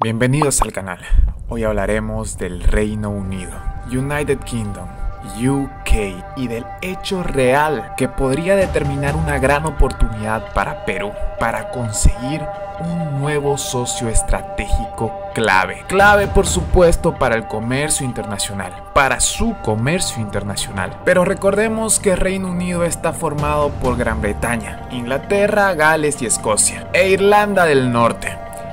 Bienvenidos al canal. Hoy hablaremos del Reino Unido, United Kingdom, UK y del hecho real que podría determinar una gran oportunidad para Perú para conseguir un nuevo socio estratégico clave. Clave por supuesto para el comercio internacional, para su comercio internacional. Pero recordemos que Reino Unido está formado por Gran Bretaña, Inglaterra, Gales y Escocia e Irlanda del Norte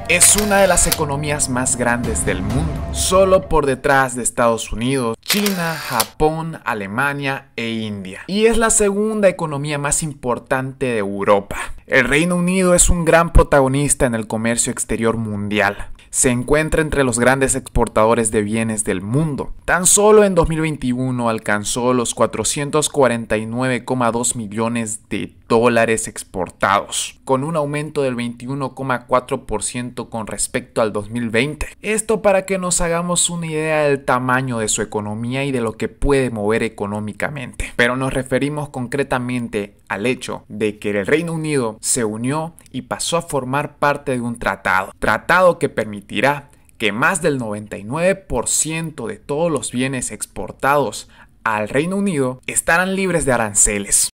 es una de las economías más grandes del mundo, solo por detrás de Estados Unidos, China, Japón, Alemania e India. Y es la segunda economía más importante de Europa. El Reino Unido es un gran protagonista en el comercio exterior mundial. Se encuentra entre los grandes exportadores de bienes del mundo. Tan solo en 2021 alcanzó los 449,2 millones de dólares exportados, con un aumento del 21,4% con respecto al 2020. Esto para que nos hagamos una idea del tamaño de su economía y de lo que puede mover económicamente. Pero nos referimos concretamente al hecho de que el Reino Unido se unió y pasó a formar parte de un tratado, tratado que permitirá que más del 99% de todos los bienes exportados al Reino Unido estarán libres de aranceles.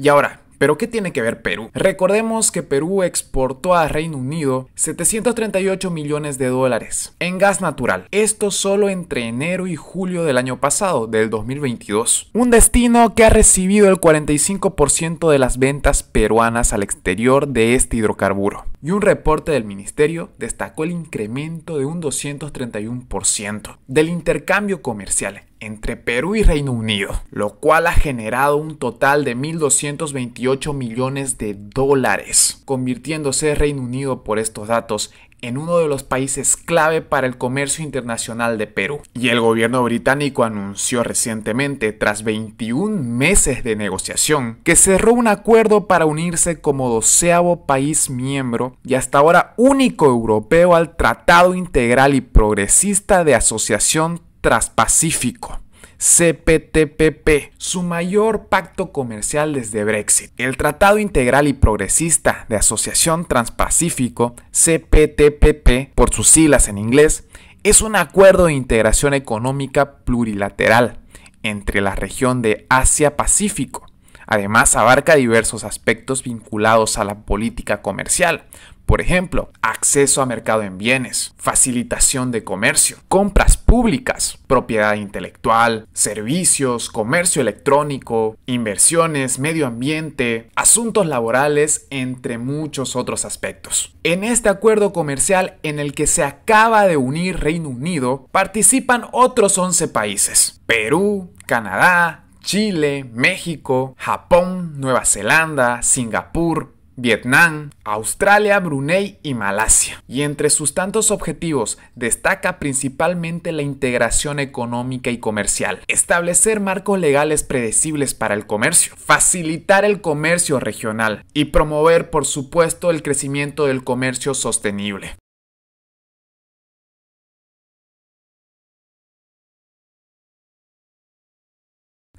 Y ahora, ¿Pero qué tiene que ver Perú? Recordemos que Perú exportó a Reino Unido 738 millones de dólares en gas natural. Esto solo entre enero y julio del año pasado, del 2022. Un destino que ha recibido el 45% de las ventas peruanas al exterior de este hidrocarburo y un reporte del ministerio destacó el incremento de un 231% del intercambio comercial entre Perú y Reino Unido, lo cual ha generado un total de 1.228 millones de dólares convirtiéndose Reino Unido por estos datos en uno de los países clave para el comercio internacional de Perú. Y el gobierno británico anunció recientemente, tras 21 meses de negociación, que cerró un acuerdo para unirse como doceavo país miembro y hasta ahora único europeo al Tratado Integral y Progresista de Asociación Transpacífico. CPTPP, su mayor pacto comercial desde Brexit. El Tratado Integral y Progresista de Asociación Transpacífico, CPTPP, por sus siglas en inglés, es un acuerdo de integración económica plurilateral entre la región de Asia-Pacífico Además, abarca diversos aspectos vinculados a la política comercial, por ejemplo, acceso a mercado en bienes, facilitación de comercio, compras públicas, propiedad intelectual, servicios, comercio electrónico, inversiones, medio ambiente, asuntos laborales, entre muchos otros aspectos. En este acuerdo comercial en el que se acaba de unir Reino Unido, participan otros 11 países, Perú, Canadá, Chile, México, Japón, Nueva Zelanda, Singapur, Vietnam, Australia, Brunei y Malasia. Y entre sus tantos objetivos destaca principalmente la integración económica y comercial, establecer marcos legales predecibles para el comercio, facilitar el comercio regional y promover por supuesto el crecimiento del comercio sostenible.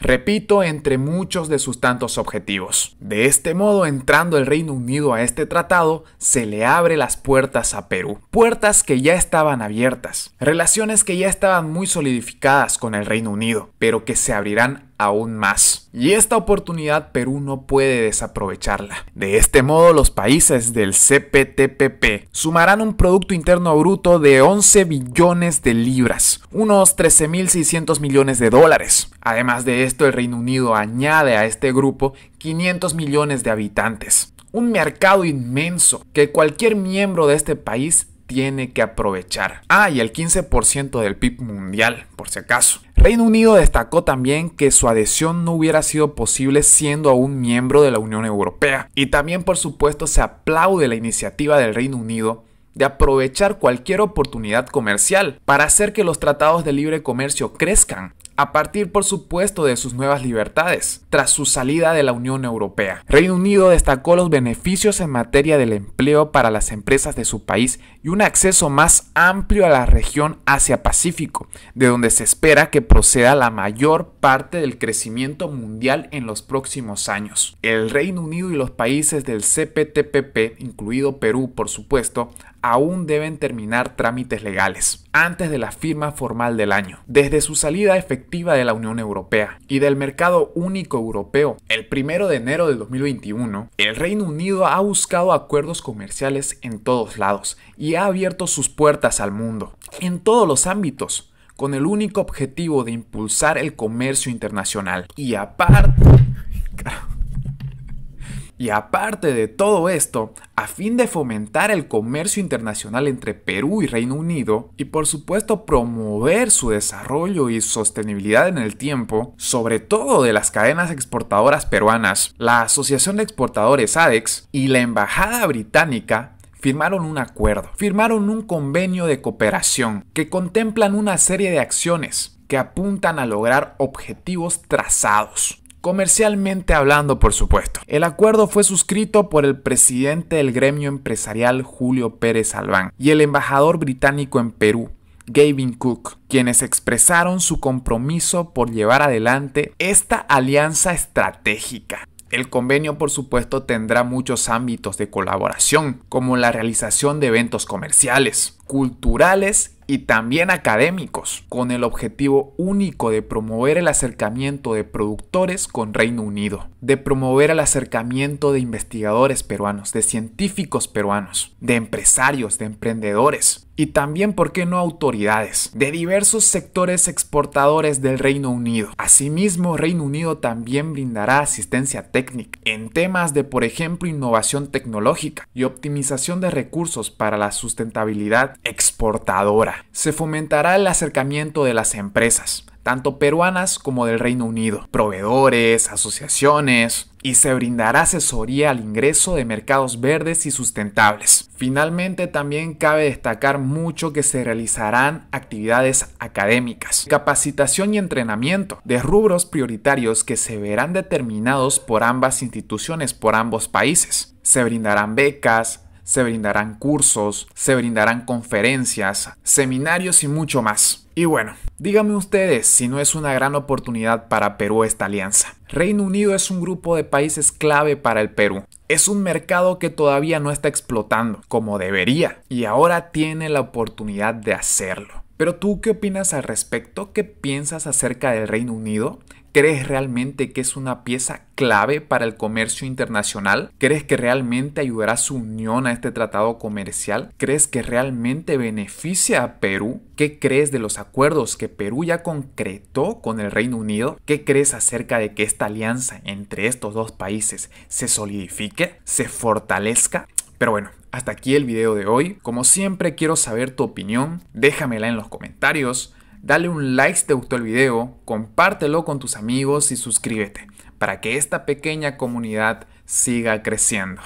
repito, entre muchos de sus tantos objetivos. De este modo, entrando el Reino Unido a este tratado, se le abre las puertas a Perú, puertas que ya estaban abiertas, relaciones que ya estaban muy solidificadas con el Reino Unido, pero que se abrirán aún más. Y esta oportunidad Perú no puede desaprovecharla. De este modo, los países del CPTPP sumarán un Producto Interno Bruto de 11 billones de libras, unos 13.600 millones de dólares. Además de esto, el Reino Unido añade a este grupo 500 millones de habitantes. Un mercado inmenso que cualquier miembro de este país tiene que aprovechar. Ah, y el 15% del PIB mundial, por si acaso. Reino Unido destacó también que su adhesión no hubiera sido posible siendo aún miembro de la Unión Europea. Y también, por supuesto, se aplaude la iniciativa del Reino Unido de aprovechar cualquier oportunidad comercial para hacer que los tratados de libre comercio crezcan a partir por supuesto de sus nuevas libertades, tras su salida de la Unión Europea. Reino Unido destacó los beneficios en materia del empleo para las empresas de su país y un acceso más amplio a la región Asia-Pacífico, de donde se espera que proceda la mayor parte del crecimiento mundial en los próximos años. El Reino Unido y los países del CPTPP, incluido Perú por supuesto, aún deben terminar trámites legales antes de la firma formal del año. Desde su salida efectiva de la Unión Europea y del mercado único europeo el 1 de enero de 2021, el Reino Unido ha buscado acuerdos comerciales en todos lados y ha abierto sus puertas al mundo, en todos los ámbitos, con el único objetivo de impulsar el comercio internacional. Y aparte... Y aparte de todo esto, a fin de fomentar el comercio internacional entre Perú y Reino Unido, y por supuesto promover su desarrollo y sostenibilidad en el tiempo, sobre todo de las cadenas exportadoras peruanas, la Asociación de Exportadores ADEX y la Embajada Británica firmaron un acuerdo, firmaron un convenio de cooperación que contemplan una serie de acciones que apuntan a lograr objetivos trazados Comercialmente hablando, por supuesto. El acuerdo fue suscrito por el presidente del gremio empresarial Julio Pérez Albán y el embajador británico en Perú, Gavin Cook, quienes expresaron su compromiso por llevar adelante esta alianza estratégica. El convenio, por supuesto, tendrá muchos ámbitos de colaboración, como la realización de eventos comerciales, culturales y también académicos, con el objetivo único de promover el acercamiento de productores con Reino Unido, de promover el acercamiento de investigadores peruanos, de científicos peruanos, de empresarios, de emprendedores, y también, ¿por qué no?, autoridades de diversos sectores exportadores del Reino Unido. Asimismo, Reino Unido también brindará asistencia técnica en temas de, por ejemplo, innovación tecnológica y optimización de recursos para la sustentabilidad exportadora. Se fomentará el acercamiento de las empresas tanto peruanas como del Reino Unido, proveedores, asociaciones, y se brindará asesoría al ingreso de mercados verdes y sustentables. Finalmente, también cabe destacar mucho que se realizarán actividades académicas, capacitación y entrenamiento de rubros prioritarios que se verán determinados por ambas instituciones, por ambos países. Se brindarán becas, se brindarán cursos, se brindarán conferencias, seminarios y mucho más. Y bueno, díganme ustedes si no es una gran oportunidad para Perú esta alianza. Reino Unido es un grupo de países clave para el Perú. Es un mercado que todavía no está explotando como debería y ahora tiene la oportunidad de hacerlo. Pero tú, ¿qué opinas al respecto? ¿Qué piensas acerca del Reino Unido? ¿Crees realmente que es una pieza clave para el comercio internacional? ¿Crees que realmente ayudará su unión a este tratado comercial? ¿Crees que realmente beneficia a Perú? ¿Qué crees de los acuerdos que Perú ya concretó con el Reino Unido? ¿Qué crees acerca de que esta alianza entre estos dos países se solidifique, se fortalezca? Pero bueno, hasta aquí el video de hoy. Como siempre quiero saber tu opinión, déjamela en los comentarios dale un like si te gustó el video, compártelo con tus amigos y suscríbete para que esta pequeña comunidad siga creciendo.